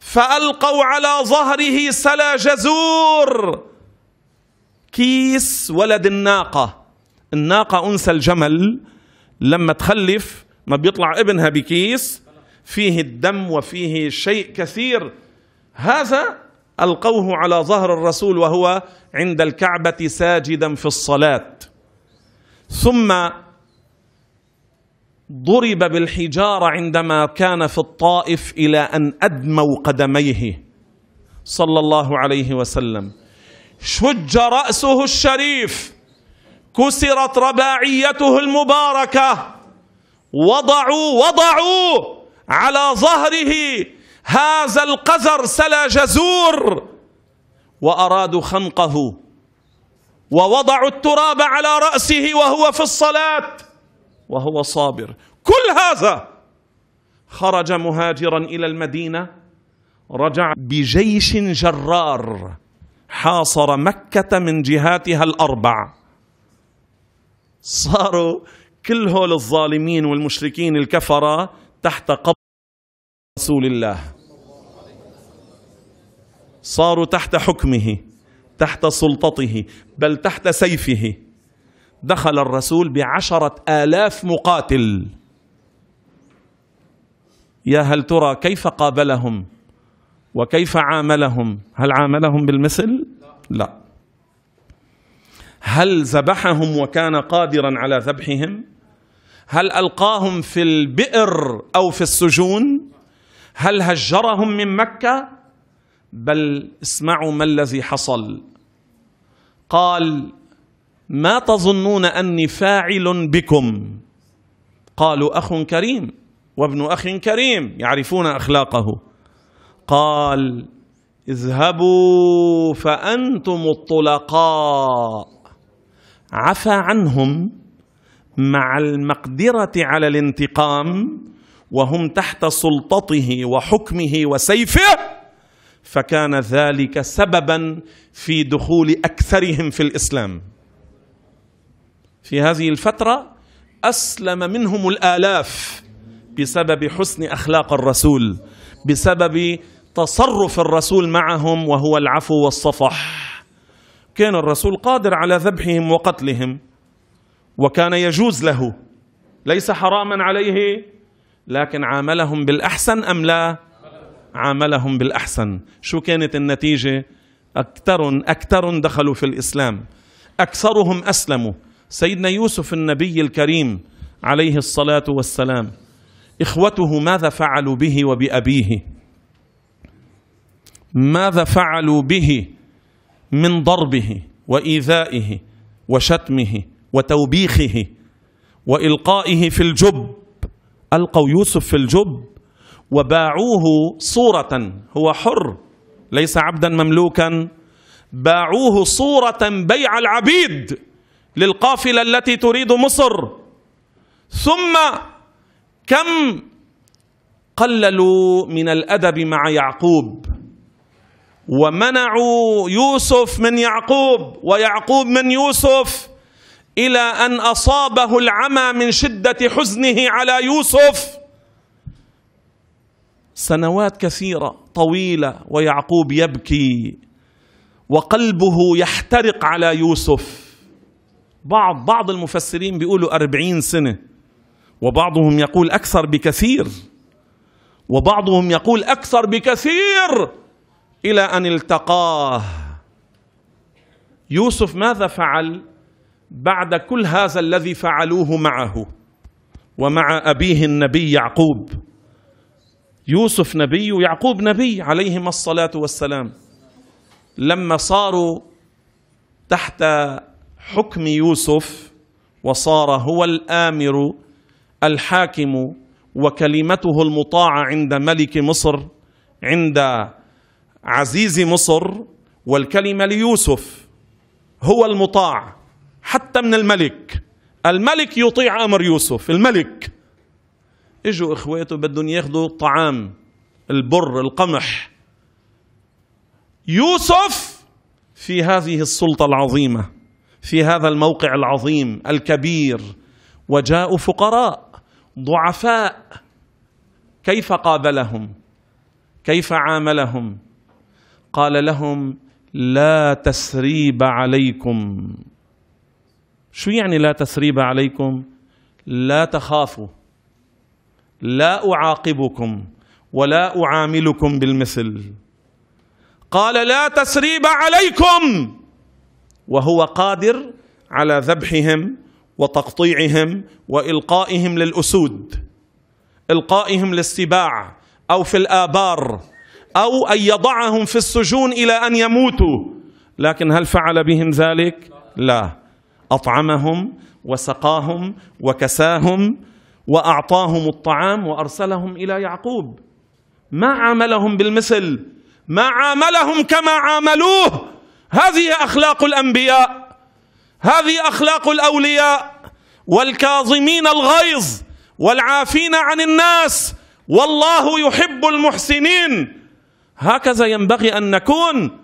فألقوا على ظهره سلا جزور كيس ولد الناقة الناقة أنثى الجمل لما تخلف ما بيطلع ابنها بكيس فيه الدم وفيه شيء كثير هذا القوه على ظهر الرسول وهو عند الكعبه ساجدا في الصلاه ثم ضرب بالحجاره عندما كان في الطائف الى ان ادموا قدميه صلى الله عليه وسلم شج راسه الشريف كسرت رباعيته المباركة وضعوا وضعوا على ظهره هذا القزر سلا جزور وأرادوا خنقه ووضعوا التراب على رأسه وهو في الصلاة وهو صابر كل هذا خرج مهاجرا إلى المدينة رجع بجيش جرار حاصر مكة من جهاتها الأربع صاروا كل هول الظالمين والمشركين الكفرة تحت قبضة رسول الله صاروا تحت حكمه تحت سلطته بل تحت سيفه دخل الرسول بعشرة آلاف مقاتل يا هل ترى كيف قابلهم وكيف عاملهم هل عاملهم بالمثل لا هل ذبحهم وكان قادرا على ذبحهم هل القاهم في البئر او في السجون هل هجرهم من مكه بل اسمعوا ما الذي حصل قال ما تظنون اني فاعل بكم قالوا اخ كريم وابن اخ كريم يعرفون اخلاقه قال اذهبوا فانتم الطلقاء عفى عنهم مع المقدره على الانتقام وهم تحت سلطته وحكمه وسيفه فكان ذلك سببا في دخول اكثرهم في الاسلام في هذه الفتره اسلم منهم الالاف بسبب حسن اخلاق الرسول بسبب تصرف الرسول معهم وهو العفو والصفح كان الرسول قادر على ذبحهم وقتلهم وكان يجوز له ليس حراما عليه لكن عاملهم بالاحسن ام لا عاملهم بالاحسن شو كانت النتيجه اكثر اكثر دخلوا في الاسلام اكثرهم اسلموا سيدنا يوسف النبي الكريم عليه الصلاه والسلام اخوته ماذا فعلوا به وبابيه ماذا فعلوا به من ضربه وإيذائه وشتمه وتوبيخه وإلقائه في الجب ألقوا يوسف في الجب وباعوه صورة هو حر ليس عبدا مملوكا باعوه صورة بيع العبيد للقافلة التي تريد مصر ثم كم قللوا من الأدب مع يعقوب ومنعوا يوسف من يعقوب ويعقوب من يوسف الى ان اصابه العمى من شده حزنه على يوسف سنوات كثيره طويله ويعقوب يبكي وقلبه يحترق على يوسف بعض بعض المفسرين بيقولوا أربعين سنة وبعضهم يقول أكثر بكثير وبعضهم يقول أكثر بكثير الى ان التقاه يوسف ماذا فعل بعد كل هذا الذي فعلوه معه ومع ابيه النبي يعقوب يوسف نبي ويعقوب نبي عليهما الصلاه والسلام لما صاروا تحت حكم يوسف وصار هو الامر الحاكم وكلمته المطاعه عند ملك مصر عند عزيز مصر والكلمة ليوسف هو المطاع حتى من الملك الملك يطيع أمر يوسف الملك اجوا اخواته بدهم ياخذوا الطعام البر القمح يوسف في هذه السلطه العظيمه في هذا الموقع العظيم الكبير وجاءوا فقراء ضعفاء كيف قابلهم كيف عاملهم قال لهم لا تسريب عليكم شو يعني لا تسريب عليكم لا تخافوا لا اعاقبكم ولا اعاملكم بالمثل قال لا تسريب عليكم وهو قادر على ذبحهم وتقطيعهم والقائهم للاسود القائهم للسباع او في الابار او ان يضعهم في السجون الى ان يموتوا لكن هل فعل بهم ذلك لا اطعمهم وسقاهم وكساهم واعطاهم الطعام وارسلهم الى يعقوب ما عاملهم بالمثل ما عاملهم كما عاملوه هذه اخلاق الانبياء هذه اخلاق الاولياء والكاظمين الغيظ والعافين عن الناس والله يحب المحسنين هكذا ينبغي أن نكون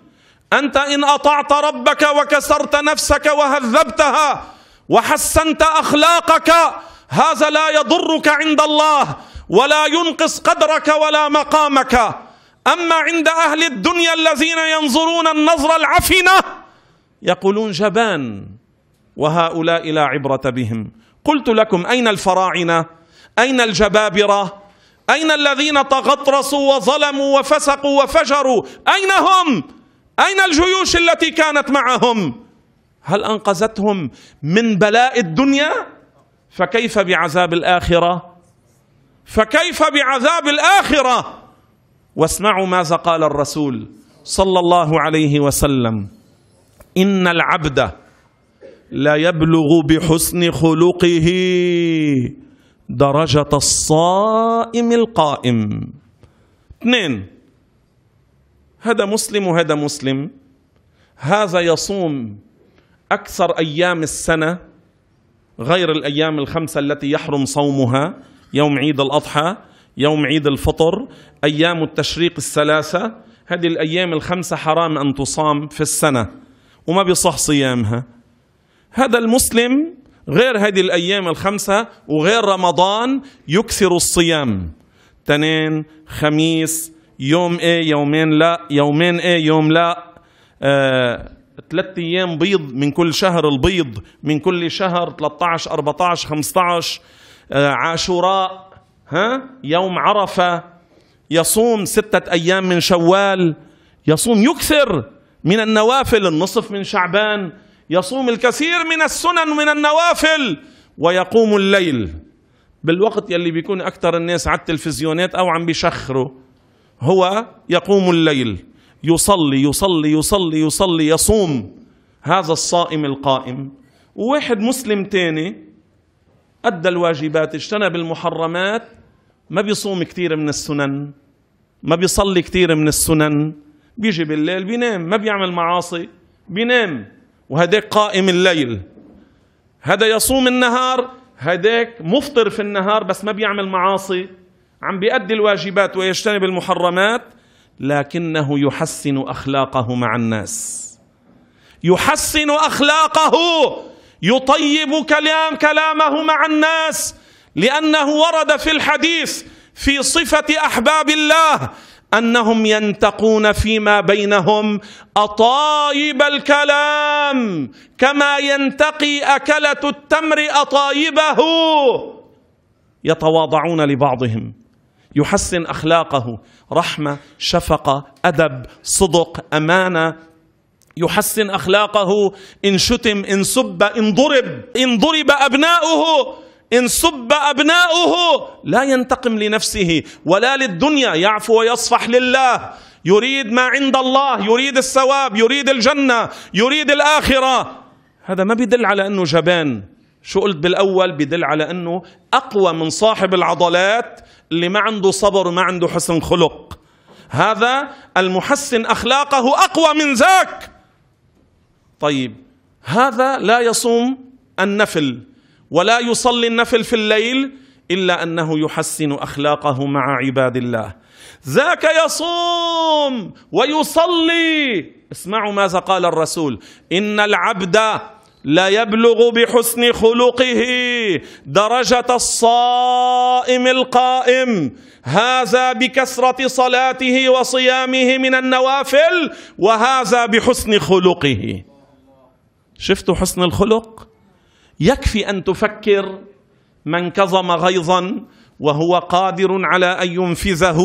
أنت إن أطعت ربك وكسرت نفسك وهذبتها وحسنت أخلاقك هذا لا يضرك عند الله ولا ينقص قدرك ولا مقامك أما عند أهل الدنيا الذين ينظرون النظر العفنة يقولون جبان وهؤلاء لا عبرة بهم قلت لكم أين الفراعنة أين الجبابرة أين الذين تغطرسوا وظلموا وفسقوا وفجروا أين هم أين الجيوش التي كانت معهم هل أنقذتهم من بلاء الدنيا فكيف بعذاب الآخرة فكيف بعذاب الآخرة واسمعوا ماذا قال الرسول صلى الله عليه وسلم إن العبد لا يبلغ بحسن خلقه درجة الصائم القائم اثنين هذا مسلم وهذا مسلم هذا يصوم أكثر أيام السنة غير الأيام الخمسة التي يحرم صومها يوم عيد الأضحى يوم عيد الفطر أيام التشريق الثلاثة هذه الأيام الخمسة حرام أن تصام في السنة وما بيصح صيامها هذا المسلم غير هذه الأيام الخمسة وغير رمضان يكثر الصيام تنين خميس يوم ايه يومين لا يومين ايه يوم لا آه ثلاث ايام بيض من كل شهر البيض من كل شهر 13 14 15 آه عاشوراء ها يوم عرفه يصوم سته ايام من شوال يصوم يكثر من النوافل النصف من شعبان يصوم الكثير من السنن من النوافل ويقوم الليل بالوقت يلي بيكون أكثر الناس على التلفزيونات أو عم بيشخروا هو يقوم الليل يصلي يصلي يصلي يصلي يصوم هذا الصائم القائم وواحد مسلم تاني أدى الواجبات اجتنب المحرمات ما بيصوم كثير من السنن ما بيصلي كثير من السنن بيجي بالليل بينام ما بيعمل معاصي بينام وهداك قائم الليل هذا يصوم النهار هداك مفطر في النهار بس ما بيعمل معاصي عم بيأدي الواجبات ويجتنب المحرمات لكنه يحسن أخلاقه مع الناس يحسن أخلاقه يطيب كلام كلامه مع الناس لأنه ورد في الحديث في صفة أحباب الله انهم ينتقون فيما بينهم اطايب الكلام كما ينتقي اكله التمر اطايبه يتواضعون لبعضهم يحسن اخلاقه رحمه شفقه ادب صدق امانه يحسن اخلاقه ان شتم ان سب ان ضرب ان ضرب ابناؤه إن صب أبناؤه لا ينتقم لنفسه ولا للدنيا يعفو ويصفح لله يريد ما عند الله يريد الثواب يريد الجنة يريد الآخرة هذا ما بيدل على أنه جبان شو قلت بالأول بيدل على أنه أقوى من صاحب العضلات اللي ما عنده صبر وما عنده حسن خلق هذا المحسن أخلاقه أقوى من ذاك طيب هذا لا يصوم النفل ولا يصلي النفل في الليل الا انه يحسن اخلاقه مع عباد الله ذاك يصوم ويصلي اسمعوا ماذا قال الرسول ان العبد لا يبلغ بحسن خلقه درجه الصائم القائم هذا بكثره صلاته وصيامه من النوافل وهذا بحسن خلقه شفتوا حسن الخلق يكفي أن تفكر من كظم غيظا وهو قادر على أن ينفذه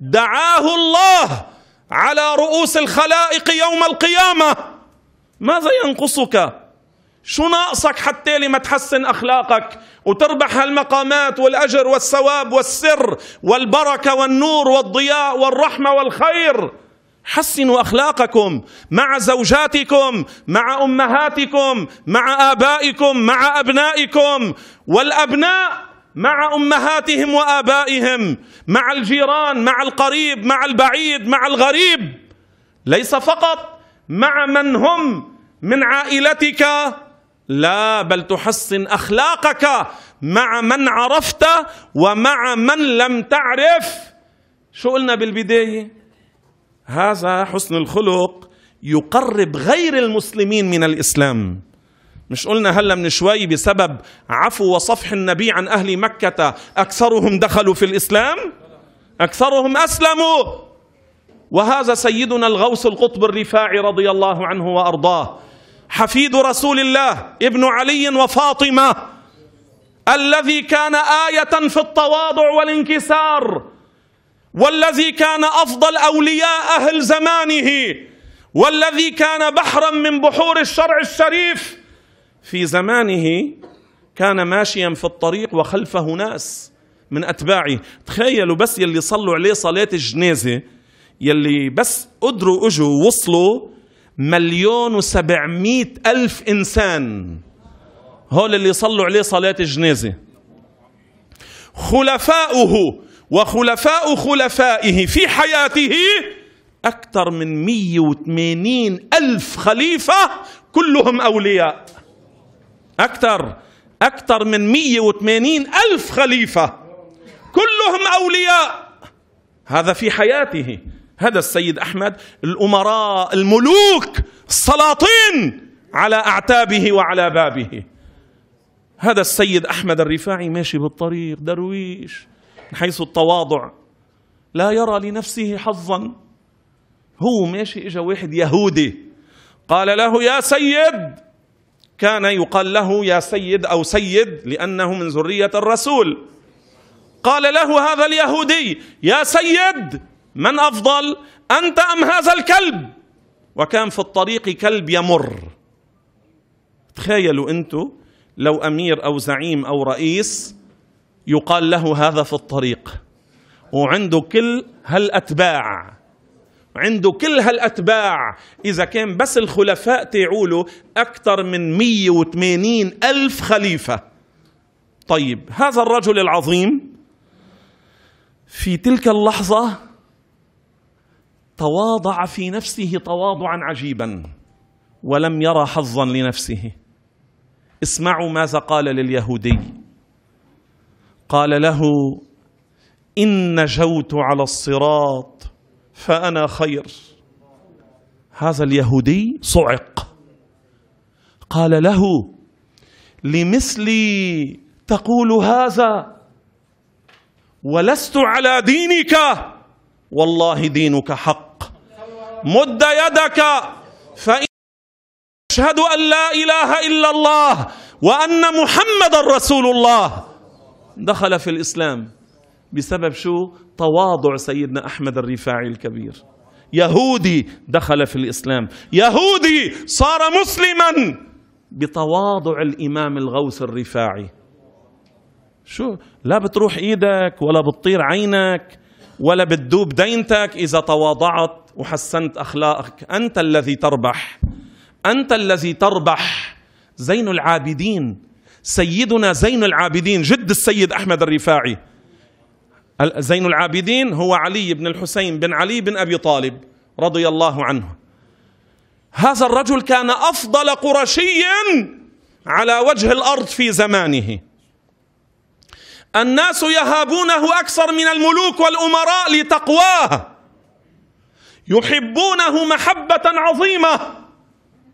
دعاه الله على رؤوس الخلائق يوم القيامة ماذا ينقصك شو ناقصك حتى لما تحسن أخلاقك وتربح هالمقامات والأجر والثواب والسر والبركة والنور والضياء والرحمة والخير حسنوا اخلاقكم مع زوجاتكم مع امهاتكم مع ابائكم مع ابنائكم والابناء مع امهاتهم وابائهم مع الجيران مع القريب مع البعيد مع الغريب ليس فقط مع من هم من عائلتك لا بل تحسن اخلاقك مع من عرفت ومع من لم تعرف شو قلنا بالبدايه هذا حسن الخلق يقرب غير المسلمين من الاسلام مش قلنا هلا من شوي بسبب عفو وصفح النبي عن اهل مكه اكثرهم دخلوا في الاسلام اكثرهم اسلموا وهذا سيدنا الغوث القطب الرفاعي رضي الله عنه وارضاه حفيد رسول الله ابن علي وفاطمه الذي كان ايه في التواضع والانكسار والذي كان افضل اولياء اهل زمانه والذي كان بحرا من بحور الشرع الشريف في زمانه كان ماشيا في الطريق وخلفه ناس من اتباعه تخيلوا بس يلي صلوا عليه صلاه الجنازه يلي بس قدروا اجوا وصلوا مليون وسبعمائة ألف إنسان هول اللي صلوا عليه صلاة الجنازة خلفاؤه وخلفاء خلفائه في حياته أكثر من 180 ألف خليفة كلهم أولياء أكثر أكثر من 180 ألف خليفة كلهم أولياء هذا في حياته هذا السيد أحمد الأمراء الملوك السلاطين على أعتابه وعلى بابه هذا السيد أحمد الرفاعي ماشي بالطريق درويش من حيث التواضع لا يرى لنفسه حظا هو ماشي اجى واحد يهودي قال له يا سيد كان يقال له يا سيد او سيد لانه من ذريه الرسول قال له هذا اليهودي يا سيد من افضل انت ام هذا الكلب وكان في الطريق كلب يمر تخيلوا انتم لو امير او زعيم او رئيس يقال له هذا في الطريق وعنده كل هالأتباع عنده كل هالأتباع إذا كان بس الخلفاء تعولوا أكثر من 180 ألف خليفة طيب هذا الرجل العظيم في تلك اللحظة تواضع في نفسه تواضعا عجيبا ولم يرى حظا لنفسه اسمعوا ماذا قال لليهودي قال له إن نجوت على الصراط فأنا خير هذا اليهودي صعق قال له لمثلي تقول هذا ولست على دينك والله دينك حق مد يدك فإن أشهد أن لا إله إلا الله وأن محمد رسول الله دخل في الإسلام بسبب شو تواضع سيدنا أحمد الرفاعي الكبير يهودي دخل في الإسلام يهودي صار مسلما بتواضع الإمام الغوث الرفاعي شو لا بتروح إيدك ولا بتطير عينك ولا بتدوب دينتك إذا تواضعت وحسنت أخلاقك أنت الذي تربح أنت الذي تربح زين العابدين سيدنا زين العابدين جد السيد أحمد الرفاعي زين العابدين هو علي بن الحسين بن علي بن أبي طالب رضي الله عنه هذا الرجل كان أفضل قرشي على وجه الأرض في زمانه الناس يهابونه أكثر من الملوك والأمراء لتقواه يحبونه محبة عظيمة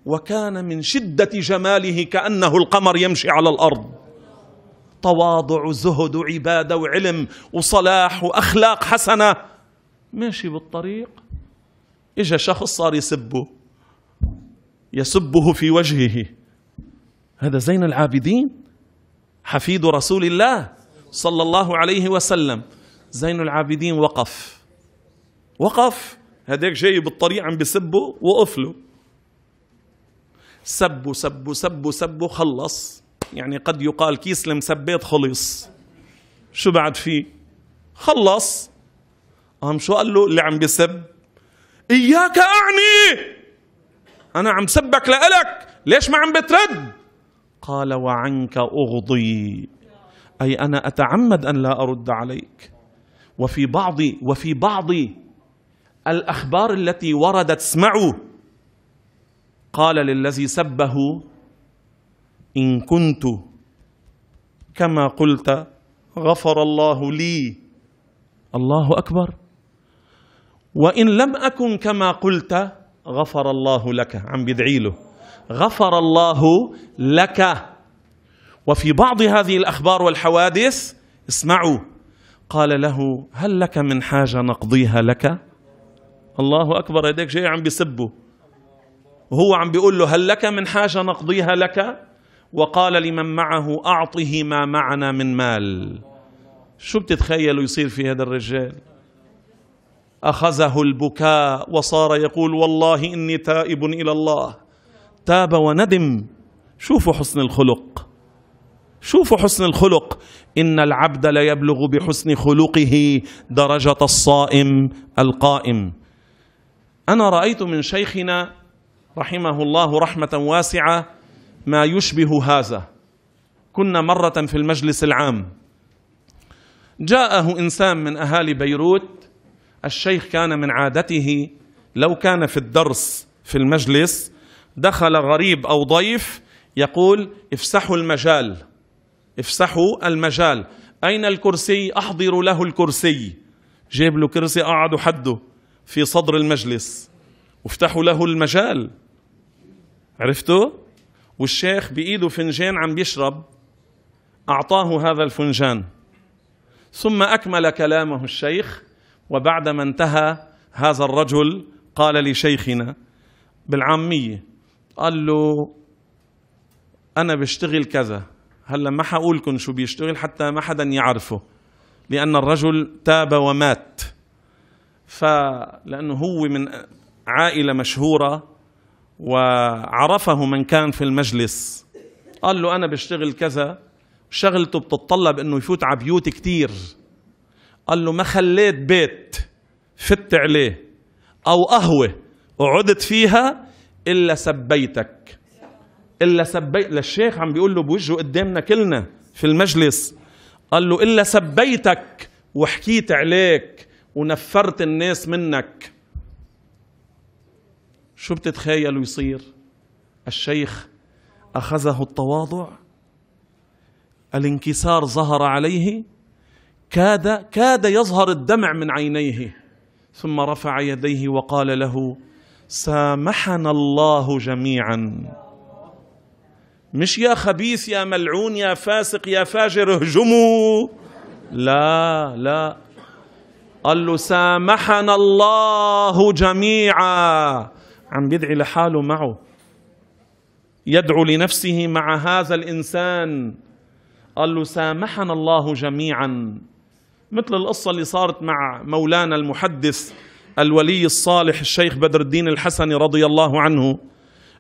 وكان من شدة جماله كأنه القمر يمشي على الأرض تواضع وزهد وعبادة وعلم وصلاح وأخلاق حسنة ماشي بالطريق إجا شخص صار يسبه يسبه في وجهه هذا زين العابدين حفيد رسول الله صلى الله عليه وسلم زين العابدين وقف وقف هذاك جاي بالطريق عم بسبه وقف له سب سب سب سب خلص يعني قد يقال كيس سبيت خلص شو بعد فيه خلص قام شو قال له اللي عم بسب اياك اعني انا عم سبك لإلك ليش ما عم بترد قال وعنك اغضي اي انا اتعمد ان لا ارد عليك وفي بعض وفي بعض الاخبار التي وردت اسمعوا قال للذي سبه ان كنت كما قلت غفر الله لي الله اكبر وان لم اكن كما قلت غفر الله لك عم بدعيله له غفر الله لك وفي بعض هذه الاخبار والحوادث اسمعوا قال له هل لك من حاجه نقضيها لك الله اكبر هديك جاي عم بيسبه وهو عم بيقول له هل لك من حاجة نقضيها لك وقال لمن معه أعطه ما معنا من مال شو بتتخيلوا يصير في هذا الرجال أخذه البكاء وصار يقول والله إني تائب إلى الله تاب وندم شوفوا حسن الخلق شوفوا حسن الخلق إن العبد ليبلغ بحسن خلقه درجة الصائم القائم أنا رأيت من شيخنا رحمه الله رحمة واسعة ما يشبه هذا كنا مرة في المجلس العام جاءه إنسان من أهالي بيروت الشيخ كان من عادته لو كان في الدرس في المجلس دخل غريب أو ضيف يقول افسحوا المجال افسحوا المجال أين الكرسي أحضروا له الكرسي جيب له كرسي أقعدوا حده في صدر المجلس وافتحوا له المجال عرفتوا؟ والشيخ بإيده فنجان عم بيشرب أعطاه هذا الفنجان ثم أكمل كلامه الشيخ وبعدما انتهى هذا الرجل قال لشيخنا بالعامية قال له أنا بشتغل كذا هلا ما حقولكم شو بيشتغل حتى ما حدا يعرفه لأن الرجل تاب ومات فلأنه هو من عائلة مشهورة وعرفه من كان في المجلس قال له أنا بشتغل كذا شغلته بتتطلب أنه يفوت على بيوت كتير قال له ما خليت بيت فت عليه أو قهوة قعدت فيها إلا سبيتك إلا سبيت للشيخ عم بيقول له بوجهه قدامنا كلنا في المجلس قال له إلا سبيتك وحكيت عليك ونفرت الناس منك شو بتتخيلوا يصير الشيخ أخذه التواضع الانكسار ظهر عليه كاد كاد يظهر الدمع من عينيه ثم رفع يديه وقال له سامحنا الله جميعا مش يا خبيث يا ملعون يا فاسق يا فاجر اهجموا لا لا قال له سامحنا الله جميعا عم بيدعي لحاله معه يدعو لنفسه مع هذا الانسان قال له سامحنا الله جميعا مثل القصه اللي صارت مع مولانا المحدث الولي الصالح الشيخ بدر الدين الحسني رضي الله عنه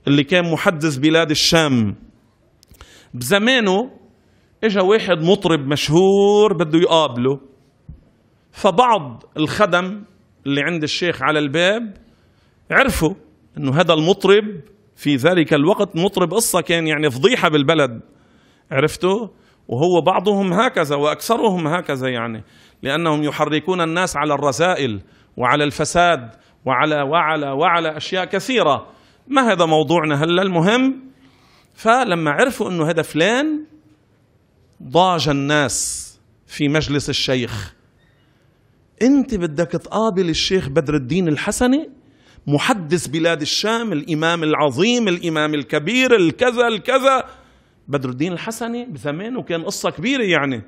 اللي كان محدث بلاد الشام بزمانه اجا واحد مطرب مشهور بده يقابله فبعض الخدم اللي عند الشيخ على الباب عرفوا انه هذا المطرب في ذلك الوقت مطرب قصه كان يعني فضيحه بالبلد عرفتوا وهو بعضهم هكذا واكثرهم هكذا يعني لانهم يحركون الناس على الرذائل وعلى الفساد وعلى وعلى وعلى اشياء كثيره ما هذا موضوعنا هلا المهم فلما عرفوا انه هذا فلان ضاج الناس في مجلس الشيخ انت بدك تقابل الشيخ بدر الدين الحسني محدث بلاد الشام الإمام العظيم الإمام الكبير الكذا الكذا بدر الدين الحسني بزمانه كان قصة كبيرة يعني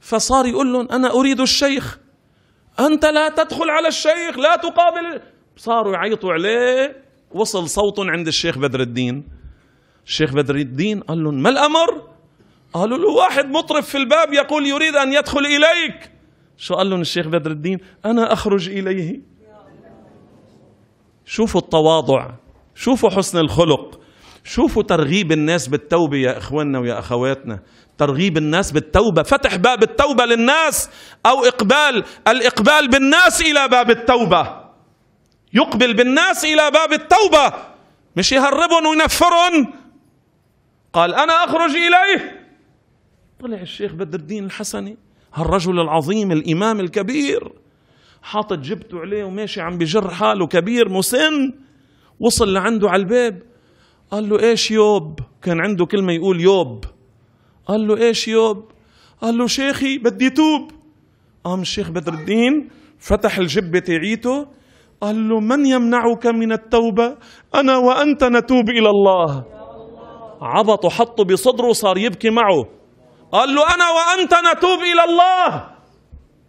فصار يقول لهم أنا أريد الشيخ أنت لا تدخل على الشيخ لا تقابل صاروا يعيطوا عليه وصل صوت عند الشيخ بدر الدين الشيخ بدر الدين قال لهم ما الأمر قالوا له واحد مطرب في الباب يقول يريد أن يدخل إليك شو قال لهم الشيخ بدر الدين أنا أخرج إليه شوفوا التواضع شوفوا حسن الخلق شوفوا ترغيب الناس بالتوبة يا إخواننا ويا أخواتنا ترغيب الناس بالتوبة فتح باب التوبة للناس أو إقبال الإقبال بالناس إلى باب التوبة يقبل بالناس إلى باب التوبة مش يهربهم وينفرهم قال أنا أخرج إليه طلع الشيخ بدر الدين الحسني هالرجل العظيم الإمام الكبير حاطط جبته عليه وماشي عم بجر حاله كبير مسن وصل لعنده على الباب قال له ايش يوب كان عنده كلمه يقول يوب قال له ايش يوب قال له شيخي بدي توب قام الشيخ بدر الدين فتح الجبه تعيته قال له من يمنعك من التوبه انا وانت نتوب الى الله عبط وحطه بصدره صار يبكي معه قال له انا وانت نتوب الى الله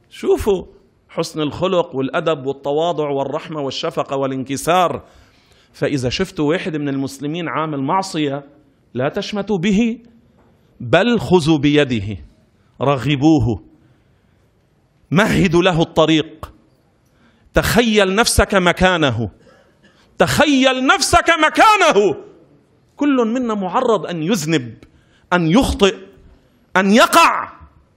شوفوا حسن الخلق والادب والتواضع والرحمه والشفقه والانكسار فاذا شفت واحد من المسلمين عامل معصيه لا تشمتوا به بل خذوا بيده رغبوه مهدوا له الطريق تخيل نفسك مكانه تخيل نفسك مكانه كل منا معرض ان يذنب ان يخطئ ان يقع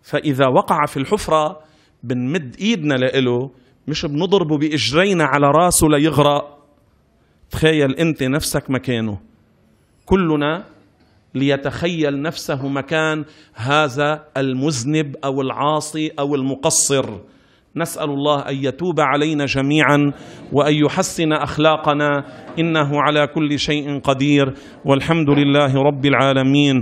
فاذا وقع في الحفره بنمد ايدنا لإله مش بنضربه باجرينا على راسه ليغرق تخيل انت نفسك مكانه كلنا ليتخيل نفسه مكان هذا المذنب او العاصي او المقصر نسال الله ان يتوب علينا جميعا وان يحسن اخلاقنا انه على كل شيء قدير والحمد لله رب العالمين